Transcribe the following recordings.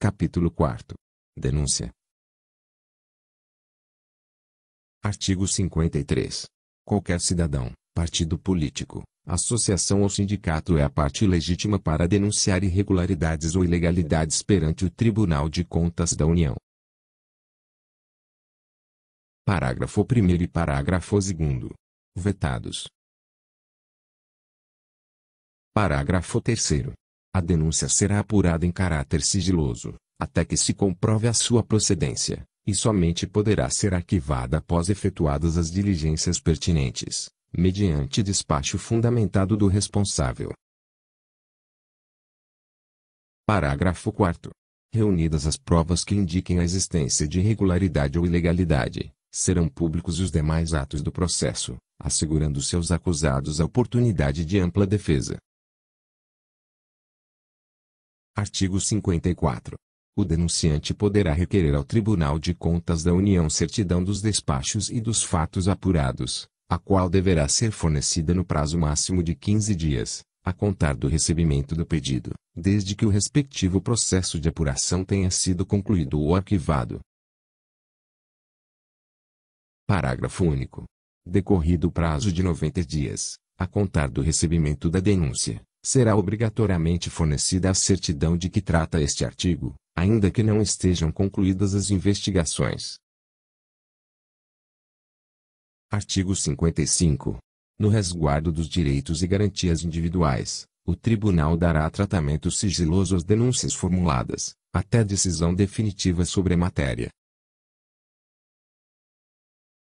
Capítulo 4. Denúncia. Artigo 53. Qualquer cidadão, partido político, associação ou sindicato é a parte legítima para denunciar irregularidades ou ilegalidades perante o Tribunal de Contas da União. Parágrafo 1 e parágrafo 2. Vetados. Parágrafo 3. A denúncia será apurada em caráter sigiloso, até que se comprove a sua procedência, e somente poderá ser arquivada após efetuadas as diligências pertinentes, mediante despacho fundamentado do responsável. Parágrafo 4. Reunidas as provas que indiquem a existência de irregularidade ou ilegalidade, serão públicos os demais atos do processo, assegurando-se aos acusados a oportunidade de ampla defesa. Artigo 54. O denunciante poderá requerer ao Tribunal de Contas da União certidão dos despachos e dos fatos apurados, a qual deverá ser fornecida no prazo máximo de 15 dias, a contar do recebimento do pedido, desde que o respectivo processo de apuração tenha sido concluído ou arquivado. Parágrafo único. Decorrido o prazo de 90 dias, a contar do recebimento da denúncia, será obrigatoriamente fornecida a certidão de que trata este artigo, ainda que não estejam concluídas as investigações. Artigo 55. No resguardo dos direitos e garantias individuais, o tribunal dará tratamento sigiloso às denúncias formuladas, até decisão definitiva sobre a matéria.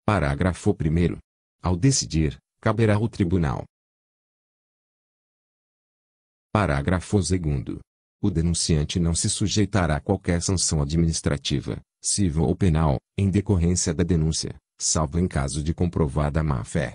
Parágrafo 1. Ao decidir, caberá ao tribunal Parágrafo 2 O denunciante não se sujeitará a qualquer sanção administrativa, civil ou penal, em decorrência da denúncia, salvo em caso de comprovada má-fé